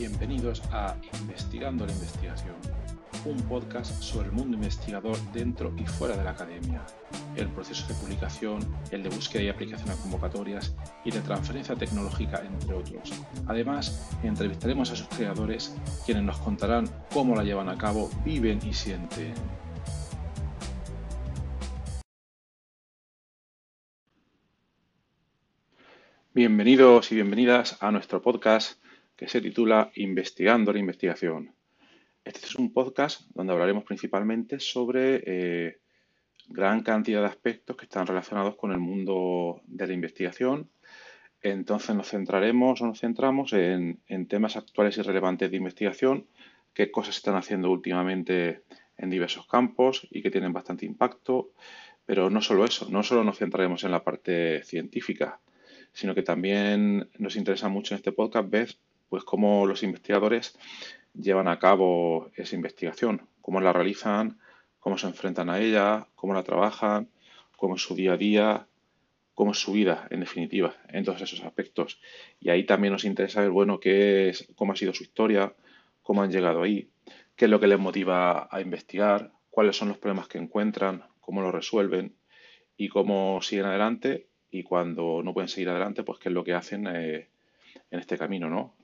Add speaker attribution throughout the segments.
Speaker 1: Bienvenidos a Investigando la Investigación, un podcast sobre el mundo investigador dentro y fuera de la academia, el proceso de publicación, el de búsqueda y aplicación a convocatorias y de transferencia tecnológica, entre otros. Además, entrevistaremos a sus creadores, quienes nos contarán cómo la llevan a cabo, viven y sienten. Bienvenidos y bienvenidas a nuestro podcast que se titula Investigando la investigación. Este es un podcast donde hablaremos principalmente sobre eh, gran cantidad de aspectos que están relacionados con el mundo de la investigación. Entonces nos centraremos o nos centramos en, temas actuales y relevantes de investigación, qué cosas se están haciendo últimamente en diversos campos y que tienen bastante impacto. Pero no solo eso, no solo nos centraremos en la parte científica, sino que también nos interesa mucho en este podcast ver pues cómo los investigadores llevan a cabo esa investigación, cómo la realizan, cómo se enfrentan a ella, cómo la trabajan, cómo es su día a día, cómo es su vida, en definitiva, en todos esos aspectos. Y ahí también nos interesa ver, bueno, qué es, cómo ha sido su historia, cómo han llegado ahí, qué es lo que les motiva a investigar, cuáles son los problemas que encuentran, cómo los resuelven y cómo siguen adelante y cuando no pueden seguir adelante, pues qué es lo que hacen eh, en este camino, ¿no?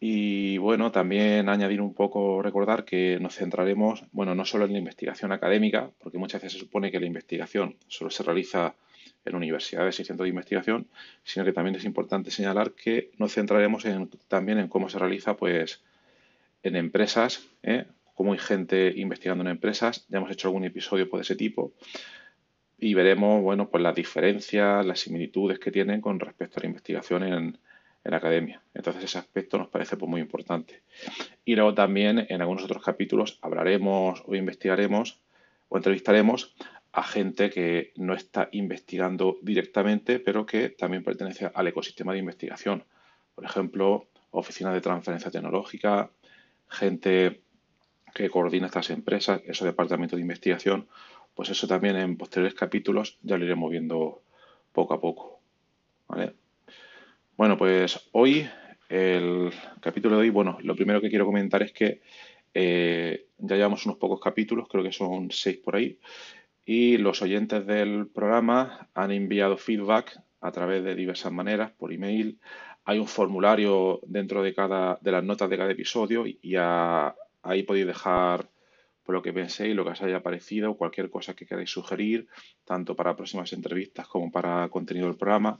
Speaker 1: Y bueno, también añadir un poco, recordar que nos centraremos, bueno, no solo en la investigación académica, porque muchas veces se supone que la investigación solo se realiza en universidades y centros de investigación, sino que también es importante señalar que nos centraremos en, también en cómo se realiza, pues, en empresas, ¿eh? cómo hay gente investigando en empresas. Ya hemos hecho algún episodio pues, de ese tipo y veremos, bueno, pues las diferencias, las similitudes que tienen con respecto a la investigación en, en la academia. Entonces ese aspecto nos parece pues, muy importante. Y luego también en algunos otros capítulos hablaremos o investigaremos o entrevistaremos a gente que no está investigando directamente, pero que también pertenece al ecosistema de investigación. Por ejemplo, oficinas de transferencia tecnológica, gente que coordina estas empresas, esos departamentos de investigación, pues eso también en posteriores capítulos ya lo iremos viendo poco a poco. ¿vale? Bueno, pues hoy, el capítulo de hoy, bueno, lo primero que quiero comentar es que eh, ya llevamos unos pocos capítulos, creo que son seis por ahí, y los oyentes del programa han enviado feedback a través de diversas maneras, por email. Hay un formulario dentro de cada de las notas de cada episodio y ahí podéis dejar por lo que penséis, lo que os haya parecido, cualquier cosa que queráis sugerir, tanto para próximas entrevistas como para contenido del programa.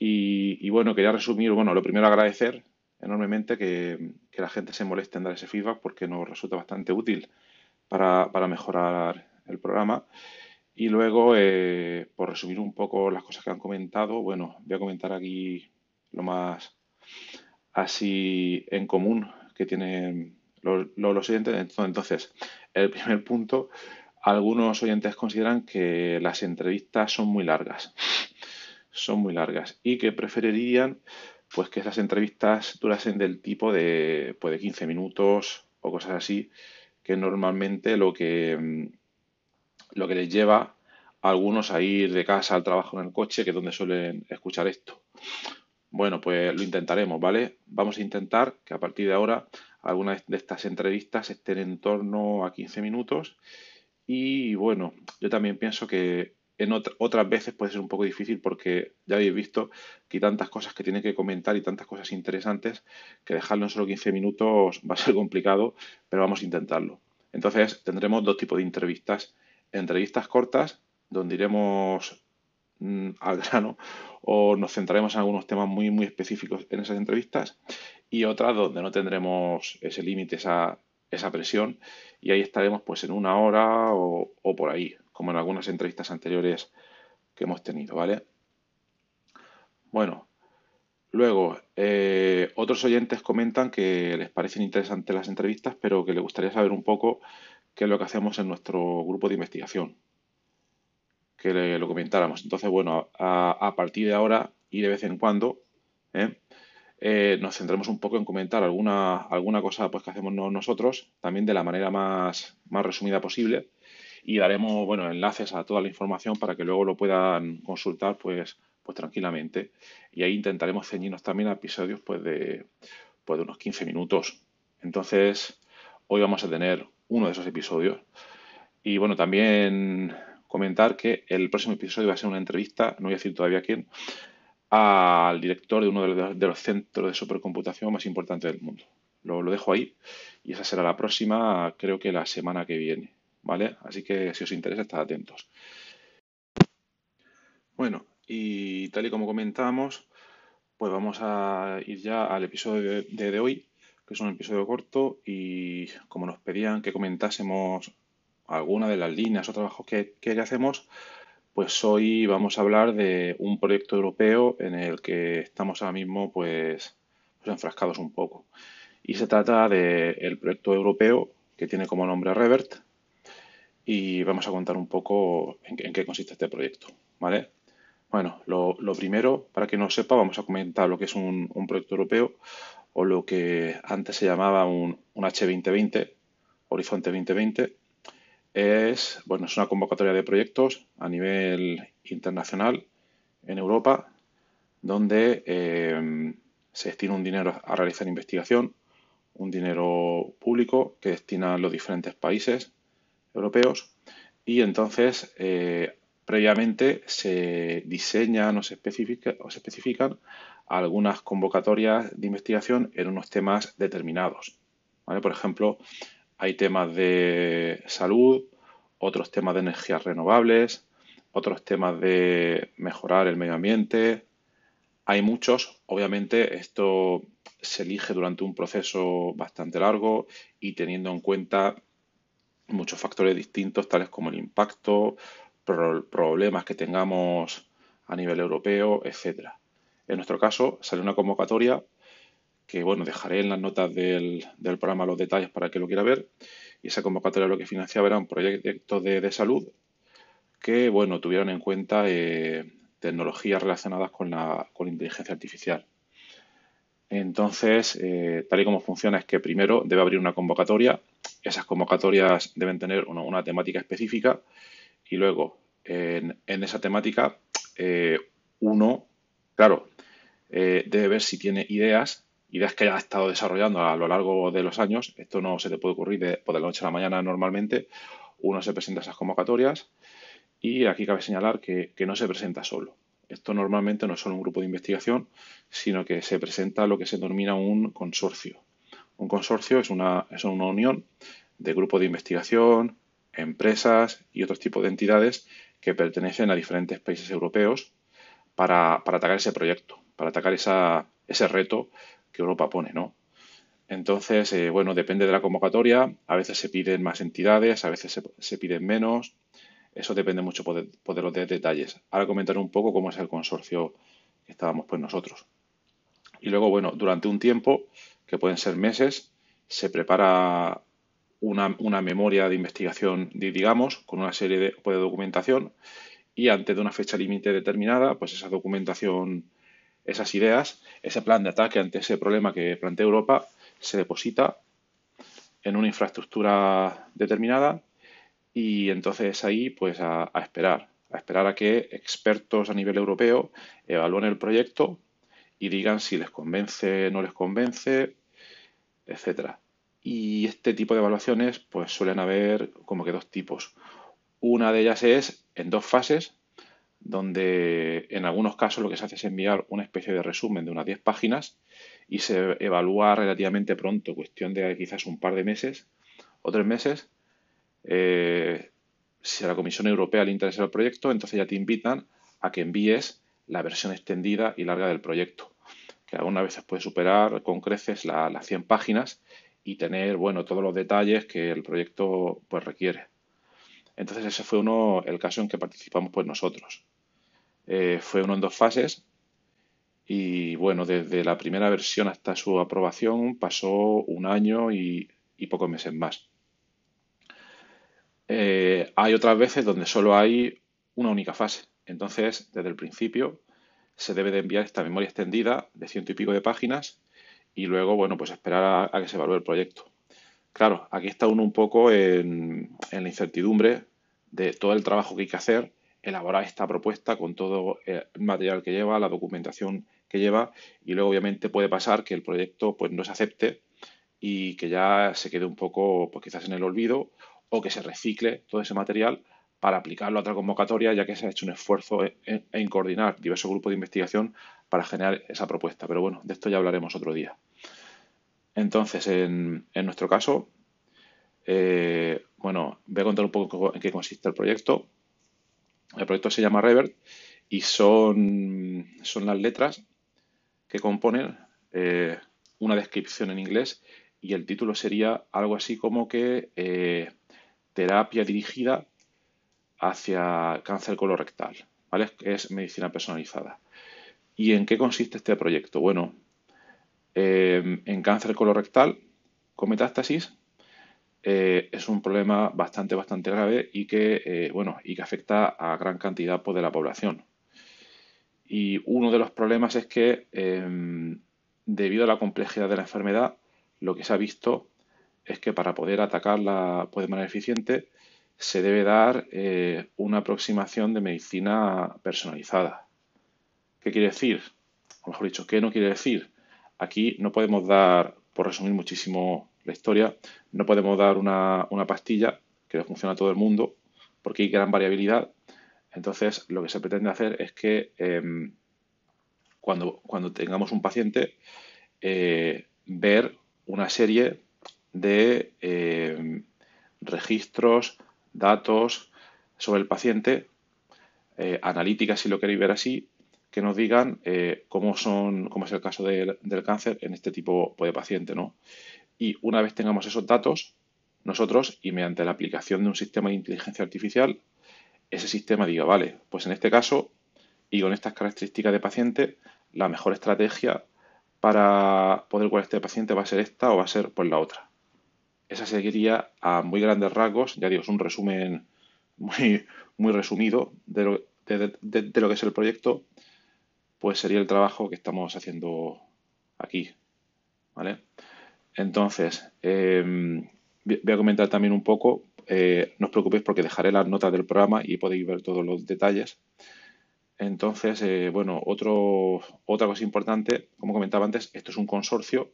Speaker 1: Y, bueno, quería resumir, bueno, lo primero agradecer enormemente que, la gente se moleste en dar ese feedback porque nos resulta bastante útil para, mejorar el programa. Y luego, eh, por resumir un poco las cosas que han comentado, bueno, voy a comentar aquí lo más así en común que tienen los, los, los oyentes. Entonces, el primer punto, algunos oyentes consideran que las entrevistas son muy largas son muy largas y que preferirían pues que esas entrevistas durasen del tipo de, pues, de 15 minutos o cosas así, que normalmente lo que, mm, lo que les lleva a algunos a ir de casa al trabajo en el coche, que es donde suelen escuchar esto. Bueno, pues lo intentaremos, ¿vale? Vamos a intentar que a partir de ahora algunas de estas entrevistas estén en torno a 15 minutos. Y bueno, yo también pienso que en otras veces puede ser un poco difícil porque ya habéis visto que hay tantas cosas que tiene que comentar y tantas cosas interesantes que dejarlo en solo 15 minutos va a ser complicado, pero vamos a intentarlo. Entonces tendremos dos tipos de entrevistas. Entrevistas cortas, donde iremos mm, al grano o nos centraremos en algunos temas muy, muy específicos en esas entrevistas y otras donde no tendremos ese límite, esa, esa presión y ahí estaremos pues en una hora o por ahí, como en algunas entrevistas anteriores que hemos tenido, ¿vale? Bueno, luego, eh, otros oyentes comentan que les parecen interesantes las entrevistas, pero que les gustaría saber un poco qué es lo que hacemos en nuestro grupo de investigación, que le, lo comentáramos. Entonces, bueno, a, partir de ahora y de vez en cuando, ¿eh? Eh, nos centremos un poco en comentar alguna, alguna cosa pues, que hacemos nosotros, también de la manera más, más resumida posible, y daremos bueno, enlaces a toda la información para que luego lo puedan consultar pues, pues tranquilamente. Y ahí intentaremos ceñirnos también a episodios pues, de, pues, unos 15 minutos. Entonces, hoy vamos a tener uno de esos episodios. Y bueno, también comentar que el próximo episodio va a ser una entrevista, no voy a decir todavía quién, al director de uno de los, centros de supercomputación más importantes del mundo. lo dejo ahí y esa será la próxima, creo que la semana que viene. ¿vale? Así que si os interesa, estad atentos. Bueno, y tal y como comentábamos, pues vamos a ir ya al episodio de, hoy, que es un episodio corto y como nos pedían que comentásemos alguna de las líneas o trabajos que, que hacemos, pues hoy vamos a hablar de un proyecto europeo en el que estamos ahora mismo pues, pues enfrascados un poco. Y se trata del proyecto europeo que tiene como nombre Revert, y vamos a contar un poco en, qué consiste este proyecto, ¿vale? Bueno, lo, primero, para que no sepa, vamos a comentar lo que es un, proyecto europeo o lo que antes se llamaba un, H2020, Horizonte 2020. Es, bueno, es una convocatoria de proyectos a nivel internacional en Europa, donde eh, se destina un dinero a realizar investigación, un dinero público que a los diferentes países europeos y entonces eh, previamente se diseñan o se, especifica, o especifican algunas convocatorias de investigación en unos temas determinados. Por ejemplo, hay temas de salud, otros temas de energías renovables, otros temas de mejorar el medio ambiente. Hay muchos, obviamente esto se elige durante un proceso bastante largo y teniendo en cuenta muchos factores distintos, tales como el impacto, problemas que tengamos a nivel europeo, etc. En nuestro caso, sale una convocatoria que, bueno, dejaré en las notas del, del programa los detalles para que lo quiera ver. Y esa convocatoria lo que financiaba eran proyectos de, de salud que, bueno, tuvieron en cuenta eh, tecnologías relacionadas con la, con la inteligencia artificial. Entonces, eh, tal y como funciona es que primero debe abrir una convocatoria, esas convocatorias deben tener una, temática específica y luego en, esa temática eh, uno, claro, eh, debe ver si tiene ideas, ideas que ha estado desarrollando a lo largo de los años, esto no se te puede ocurrir de, por de la noche a la mañana normalmente, uno se presenta a esas convocatorias y aquí cabe señalar que no se presenta solo. Esto normalmente no es solo un grupo de investigación, sino que se presenta lo que se denomina un consorcio. Un consorcio es una, unión de grupos de investigación, empresas y otros tipos de entidades que pertenecen a diferentes países europeos para, atacar ese proyecto, para atacar ese reto que Europa pone, ¿no? Entonces, eh, bueno, depende de la convocatoria, a veces se piden más entidades, a veces se, se piden menos, eso depende mucho poder, los de detalles. Ahora comentaré un poco cómo es el consorcio que estábamos pues nosotros. Y luego, bueno, durante un tiempo, que pueden ser meses, se prepara una, memoria de investigación, digamos, con una serie de, pues, de documentación y antes de una fecha límite determinada, pues esa documentación, esas ideas, ese plan de ataque ante ese problema que plantea Europa, se deposita en una infraestructura determinada y entonces ahí pues a, esperar, a esperar a que expertos a nivel europeo evalúen el proyecto y digan si les convence, no les convence, etcétera. Y este tipo de evaluaciones pues suelen haber como que dos tipos. Una de ellas es en dos fases, donde en algunos casos lo que se hace es enviar una especie de resumen de unas 10 páginas y se evalúa relativamente pronto, cuestión de quizás un par de meses o tres meses, eh, si a la Comisión Europea le interesa el proyecto, entonces ya te invitan a que envíes la versión extendida y larga del proyecto, que a veces puede superar con creces las 100 páginas y tener bueno todos los detalles que el proyecto pues requiere. Entonces ese fue uno el caso en que participamos pues nosotros. Eh, fue uno en dos fases y bueno desde la primera versión hasta su aprobación pasó un año y pocos meses más. Eh, hay otras veces donde solo hay una única fase. Entonces, desde el principio se debe de enviar esta memoria extendida de ciento y pico de páginas y luego, bueno, pues esperar a, que se evalúe el proyecto. Claro, aquí está uno un poco en, en, la incertidumbre de todo el trabajo que hay que hacer, elaborar esta propuesta con todo el material que lleva, la documentación que lleva y luego obviamente puede pasar que el proyecto pues no se acepte y que ya se quede un poco pues quizás en el olvido o que se recicle todo ese material para aplicarlo a otra convocatoria, ya que se ha hecho un esfuerzo en, coordinar diversos grupos de investigación para generar esa propuesta. Pero bueno, de esto ya hablaremos otro día. Entonces, en, nuestro caso, eh, bueno, voy a contar un poco en qué consiste el proyecto. El proyecto se llama Revert y son, son las letras que componen eh, una descripción en inglés y el título sería algo así como que eh, terapia dirigida hacia cáncer colorectal, ¿vale? Es medicina personalizada. ¿Y en qué consiste este proyecto? Bueno, eh, en cáncer colorectal con metástasis eh, es un problema bastante, bastante grave y que, eh, bueno, y que afecta a gran cantidad pues, de la población. Y uno de los problemas es que, debido a la complejidad de la enfermedad, lo que se ha visto es que para poder atacarla de manera eficiente se debe dar eh, una aproximación de medicina personalizada. ¿Qué quiere decir? O mejor dicho, ¿qué no quiere decir? Aquí no podemos dar, por resumir muchísimo la historia, no podemos dar una, pastilla que le funciona a todo el mundo porque hay gran variabilidad. Entonces, lo que se pretende hacer es que em, cuando, cuando, tengamos un paciente, eh, ver una serie de eh, registros, datos sobre el paciente, eh, analíticas si lo queréis ver así, que nos digan eh, cómo son, es el caso del, cáncer en este tipo de paciente, ¿no? Y una vez tengamos esos datos, nosotros, y mediante la aplicación de un sistema de inteligencia artificial, ese sistema diga, vale, pues en este caso, y con estas características de paciente, la mejor estrategia para poder curar este paciente va a ser esta o va a ser pues la otra. Esa seguiría a muy grandes rasgos, ya digo, es un resumen muy, muy resumido de lo, que es el proyecto, pues sería el trabajo que estamos haciendo aquí. ¿Vale? Entonces, em, voy a comentar también un poco, eh, no os preocupéis porque dejaré las notas del programa y podéis ver todos los detalles. Entonces, eh, bueno, otra cosa importante, como comentaba antes, esto es un consorcio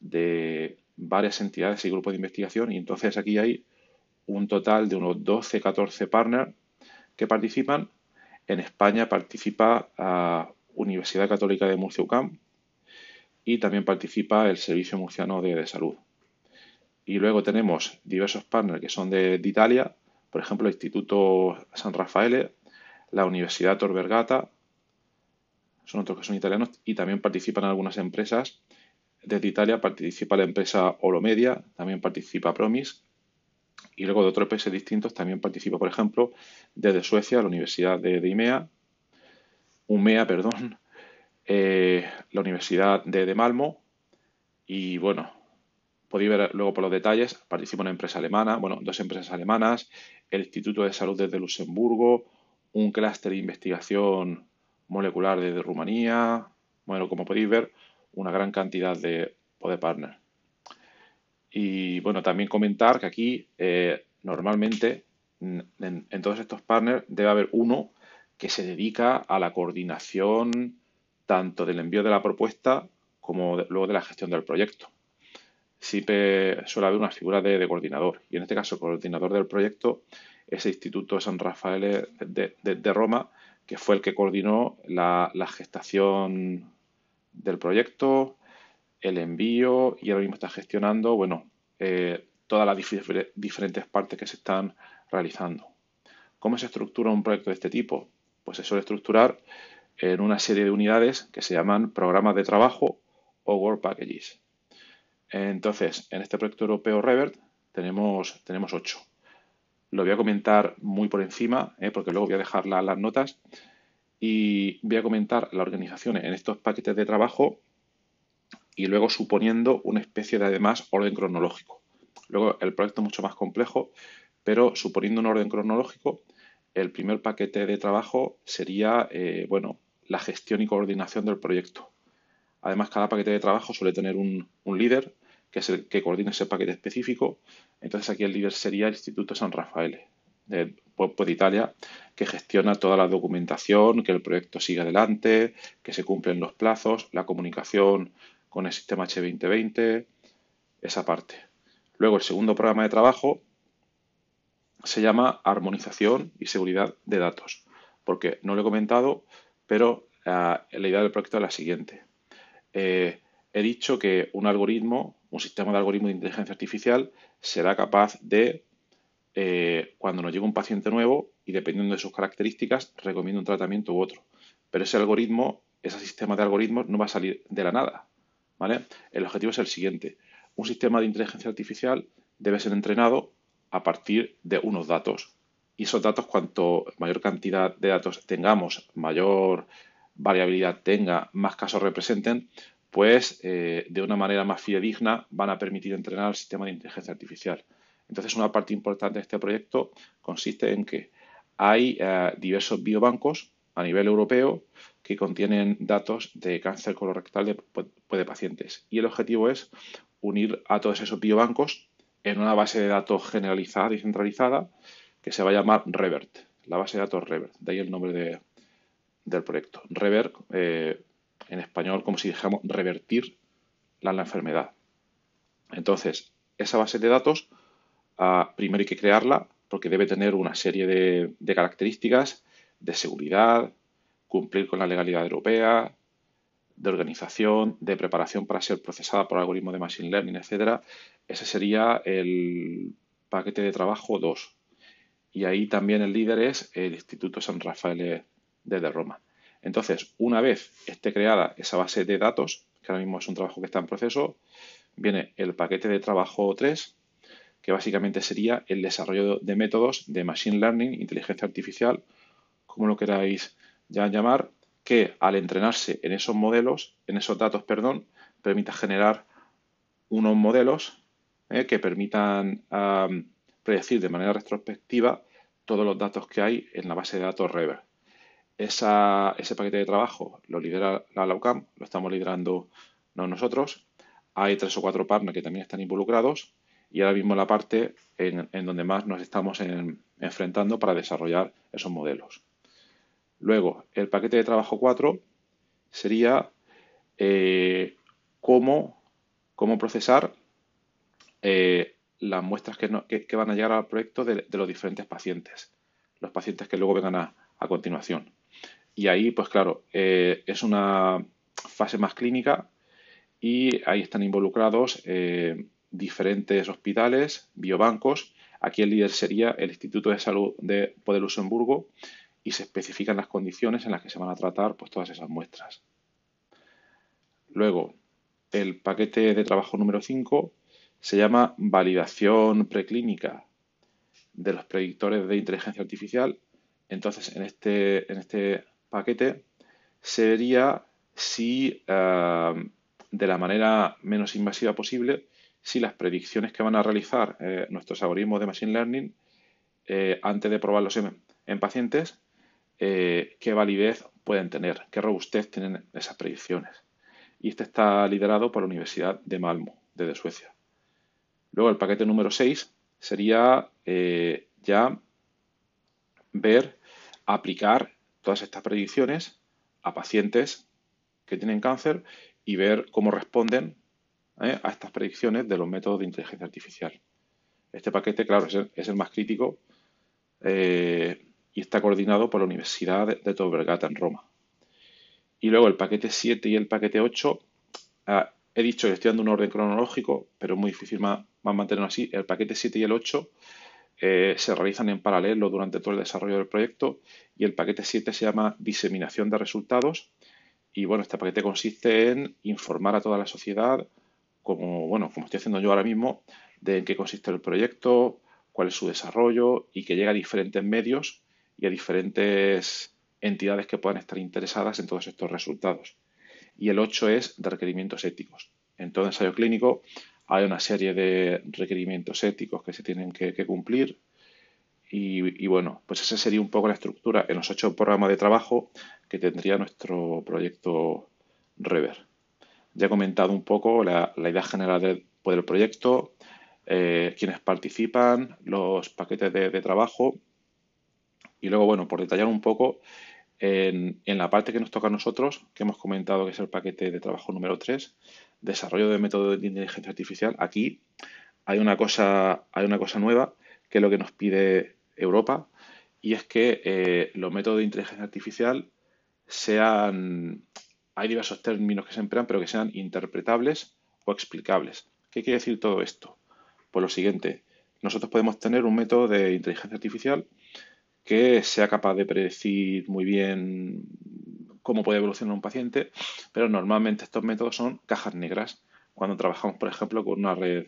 Speaker 1: de varias entidades y grupos de investigación y entonces aquí hay un total de unos 12, 14 partners que participan. En España participa la ah, Universidad Católica de Murcia UCAM y también participa el Servicio Murciano de, Salud. Y luego tenemos diversos partners que son de, Italia, por ejemplo, el Instituto San Rafael, la Universidad Tor Vergata, son otros que son italianos y también participan algunas empresas desde Italia participa la empresa Oromedia, también participa Promis, y luego de otros países distintos también participa, por ejemplo, desde Suecia, la Universidad de, de IMEA, UMEA, perdón, eh, la Universidad de, de, Malmo, y bueno, podéis ver luego por los detalles, participa una empresa alemana, bueno, dos empresas alemanas, el Instituto de Salud desde Luxemburgo, un clúster de investigación molecular desde Rumanía, bueno, como podéis ver, una gran cantidad de, partners. Y bueno, también comentar que aquí eh, normalmente en, todos estos partners debe haber uno que se dedica a la coordinación tanto del envío de la propuesta como luego de la gestión del proyecto. Siempre suele haber una figura de, coordinador y en este caso coordinador del proyecto es el Instituto San Rafael de, Roma que fue el que coordinó la, la gestación del proyecto, el envío y ahora mismo está gestionando, bueno, eh, todas las diferentes partes que se están realizando. ¿Cómo se estructura un proyecto de este tipo? Pues se suele estructurar en una serie de unidades que se llaman programas de trabajo o work packages. Entonces, en este proyecto europeo Revert tenemos, tenemos ocho. Lo voy a comentar muy por encima, ¿eh? porque luego voy a dejar las notas y voy a comentar las organizaciones en estos paquetes de trabajo y luego suponiendo una especie de además orden cronológico. Luego el proyecto es mucho más complejo, pero suponiendo un orden cronológico, el primer paquete de trabajo sería eh, bueno, la gestión y coordinación del proyecto. Además, cada paquete de trabajo suele tener un, líder que que coordina ese paquete específico. Entonces aquí el líder sería el Instituto San Rafael, de Italia, que gestiona toda la documentación, que el proyecto siga adelante, que se cumplen los plazos, la comunicación con el sistema H2020, esa parte. Luego el segundo programa de trabajo se llama Armonización y Seguridad de Datos, porque no lo he comentado, pero eh, la, idea del proyecto es la siguiente. Eh, he dicho que un algoritmo, un sistema de algoritmo de inteligencia artificial, será capaz de eh, cuando nos llega un paciente nuevo y dependiendo de sus características, recomiendo un tratamiento u otro. Pero ese algoritmo, ese sistema de algoritmos no va a salir de la nada. El objetivo es el siguiente. Un sistema de inteligencia artificial debe ser entrenado a partir de unos datos. Y esos datos, cuanto mayor cantidad de datos tengamos, mayor variabilidad tenga, más casos representen, pues eh, de una manera más fidedigna van a permitir entrenar el sistema de inteligencia artificial. Entonces, una parte importante de este proyecto consiste en que hay eh, diversos biobancos a nivel europeo que contienen datos de cáncer colorectal pues, pues, de, pacientes. Y el objetivo es unir a todos esos biobancos en una base de datos generalizada y centralizada que se va a llamar Revert, la base de datos Revert, de ahí el nombre del proyecto. Revert, eh, en español, como si dijéramos revertir la enfermedad. Entonces, esa base de datos primero hay que crearla porque debe tener una serie de, de, características de seguridad, cumplir con la legalidad europea, de organización, de preparación para ser procesada por algoritmos de Machine Learning, etc. Ese sería el paquete de trabajo 2. Y ahí también el líder es el Instituto San Rafael de Roma. Entonces, una vez esté creada esa base de datos, que ahora mismo es un trabajo que está en proceso, viene el paquete de trabajo 3, que básicamente sería el desarrollo de métodos de Machine Learning, inteligencia artificial, como lo queráis ya llamar, que al entrenarse en esos modelos, en esos datos, perdón, permita generar unos modelos eh, que permitan predecir de manera retrospectiva todos los datos que hay en la base de datos Rever. ese paquete de trabajo lo lidera la LAUCAM, lo estamos liderando no nosotros. Hay tres o cuatro partners que también están involucrados y ahora mismo la parte en, donde más nos estamos enfrentando para desarrollar esos modelos. Luego, el paquete de trabajo 4 sería eh, cómo, procesar eh, las muestras que, van a llegar al proyecto de, los diferentes pacientes, los pacientes que luego vengan a, continuación. Y ahí, pues claro, eh, es una fase más clínica y ahí están involucrados diferentes hospitales, biobancos. Aquí el líder sería el Instituto de Salud de, Poder Luxemburgo y se especifican las condiciones en las que se van a tratar pues, todas esas muestras. Luego, el paquete de trabajo número 5 se llama validación preclínica de los predictores de inteligencia artificial. Entonces, en este, en este paquete sería si eh, de la manera menos invasiva posible si las predicciones que van a realizar eh, nuestros algoritmos de Machine Learning eh, antes de probarlos en, en pacientes, eh, qué validez pueden tener, qué robustez tienen esas predicciones. Y este está liderado por la Universidad de Malmo, desde Suecia. Luego el paquete número 6 sería ya ver, aplicar todas estas predicciones a pacientes que tienen cáncer y ver cómo responden ¿eh? a estas predicciones de los métodos de inteligencia artificial. Este paquete, claro, es el, más crítico eh, y está coordinado por la Universidad de, de en Roma. Y luego el paquete 7 y el paquete 8, ah, he dicho que estoy dando un orden cronológico, pero es muy difícil mantenerlo así. El paquete 7 y el 8 eh, se realizan en paralelo durante todo el desarrollo del proyecto y el paquete 7 se llama diseminación de resultados y bueno, este paquete consiste en informar a toda la sociedad como, bueno, como estoy haciendo yo ahora mismo, de en qué consiste el proyecto, cuál es su desarrollo y que llega a diferentes medios y a diferentes entidades que puedan estar interesadas en todos estos resultados. Y el 8 es de requerimientos éticos. En todo ensayo clínico hay una serie de requerimientos éticos que se tienen que, cumplir. Y, y, bueno, pues esa sería un poco la estructura en los ocho programas de trabajo que tendría nuestro proyecto Rever. Ya he comentado un poco la, idea general pues, del, proyecto, eh, quienes participan, los paquetes de, trabajo y luego, bueno, por detallar un poco en, la parte que nos toca a nosotros, que hemos comentado que es el paquete de trabajo número 3, desarrollo de métodos de inteligencia artificial, aquí hay una cosa, hay una cosa nueva que es lo que nos pide Europa y es que eh, los métodos de inteligencia artificial sean hay diversos términos que se emplean, pero que sean interpretables o explicables. ¿Qué quiere decir todo esto? Pues lo siguiente, nosotros podemos tener un método de inteligencia artificial que sea capaz de predecir muy bien cómo puede evolucionar un paciente, pero normalmente estos métodos son cajas negras cuando trabajamos, por ejemplo, con una red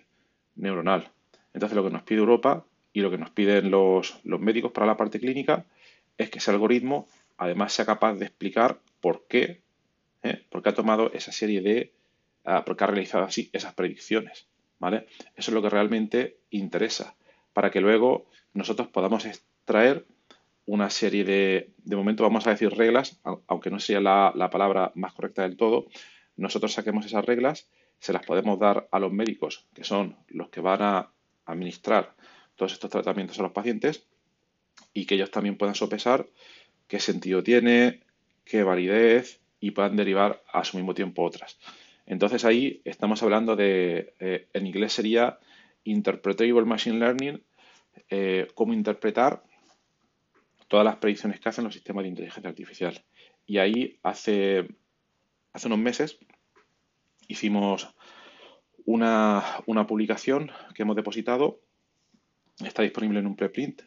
Speaker 1: neuronal. Entonces lo que nos pide Europa y lo que nos piden los, médicos para la parte clínica es que ese algoritmo además sea capaz de explicar por qué ¿eh? porque ha tomado esa serie de, ah, porque ha realizado así esas predicciones, ¿vale? Eso es lo que realmente interesa, para que luego nosotros podamos extraer una serie de, de momento vamos a decir reglas, aunque no sea la palabra más correcta del todo, nosotros saquemos esas reglas, se las podemos dar a los médicos, que son los que van a administrar todos estos tratamientos a los pacientes, y que ellos también puedan sopesar qué sentido tiene, qué validez, y puedan derivar a su mismo tiempo otras. Entonces ahí estamos hablando de, eh, en inglés sería Interpretable Machine Learning, eh, cómo interpretar todas las predicciones que hacen los sistemas de inteligencia artificial. Y ahí hace, hace unos meses hicimos una, publicación que hemos depositado, está disponible en un preprint.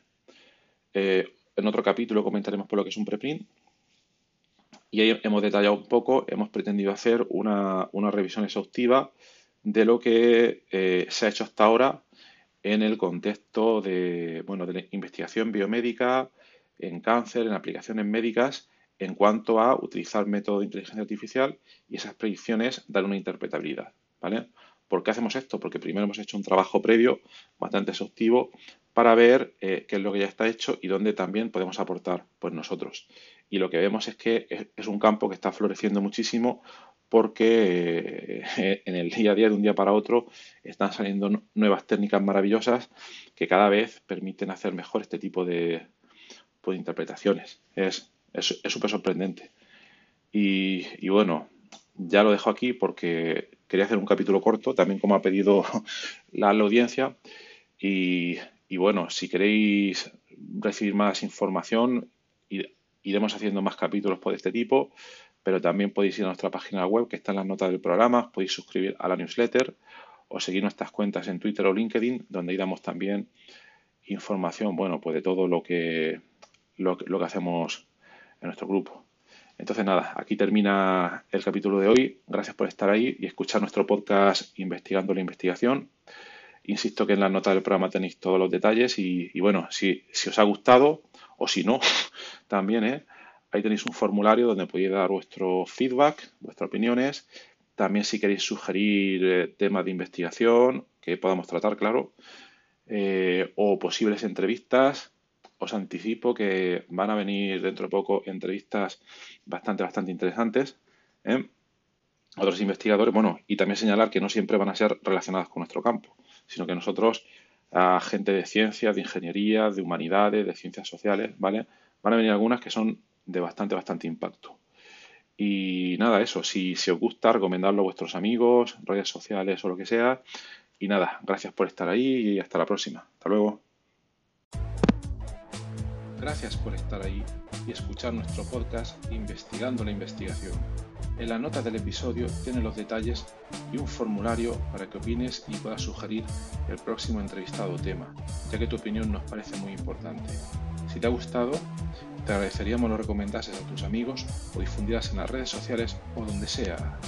Speaker 1: Eh, en otro capítulo comentaremos por lo que es un preprint y ahí hemos detallado un poco, hemos pretendido hacer una, revisión exhaustiva de lo que eh, se ha hecho hasta ahora en el contexto de, bueno, de investigación biomédica en cáncer, en aplicaciones médicas, en cuanto a utilizar métodos de inteligencia artificial y esas predicciones dar una interpretabilidad. ¿vale? ¿Por qué hacemos esto? Porque primero hemos hecho un trabajo previo bastante exhaustivo para ver eh, qué es lo que ya está hecho y dónde también podemos aportar pues, nosotros y lo que vemos es que es un campo que está floreciendo muchísimo porque eh, en el día a día, de un día para otro, están saliendo nuevas técnicas maravillosas que cada vez permiten hacer mejor este tipo de, pues, interpretaciones. Es súper sorprendente. Y, bueno, ya lo dejo aquí porque quería hacer un capítulo corto, también como ha pedido la, audiencia. Y, y bueno, si queréis recibir más información, y iremos haciendo más capítulos por este tipo, pero también podéis ir a nuestra página web que está en las notas del programa, podéis suscribir a la newsletter o seguir nuestras cuentas en Twitter o LinkedIn, donde iremos también información, bueno, pues de todo lo que, lo, que hacemos en nuestro grupo. Entonces nada, aquí termina el capítulo de hoy. Gracias por estar ahí y escuchar nuestro podcast Investigando la Investigación. Insisto que en las notas del programa tenéis todos los detalles y, y bueno, si, si os ha gustado o si no, también ¿eh? ahí tenéis un formulario donde podéis dar vuestro feedback, vuestras opiniones. También si queréis sugerir eh, temas de investigación que podamos tratar, claro, eh, o posibles entrevistas. Os anticipo que van a venir dentro de poco entrevistas bastante, bastante interesantes. ¿eh? Otros investigadores, bueno, y también señalar que no siempre van a ser relacionadas con nuestro campo, sino que nosotros, a gente de ciencias, de ingeniería, de humanidades, de ciencias sociales, ¿vale? van a venir algunas que son de bastante, bastante impacto. Y nada, eso, si, os gusta, recomendadlo a vuestros amigos, redes sociales o lo que sea. Y nada, gracias por estar ahí y hasta la próxima. Hasta luego. Gracias por estar ahí y escuchar nuestro podcast Investigando la Investigación. En la nota del episodio tiene los detalles y un formulario para que opines y puedas sugerir el próximo entrevistado o tema, ya que tu opinión nos parece muy importante. Si te ha gustado, te agradeceríamos lo recomendases a tus amigos o difundieras en las redes sociales o donde sea.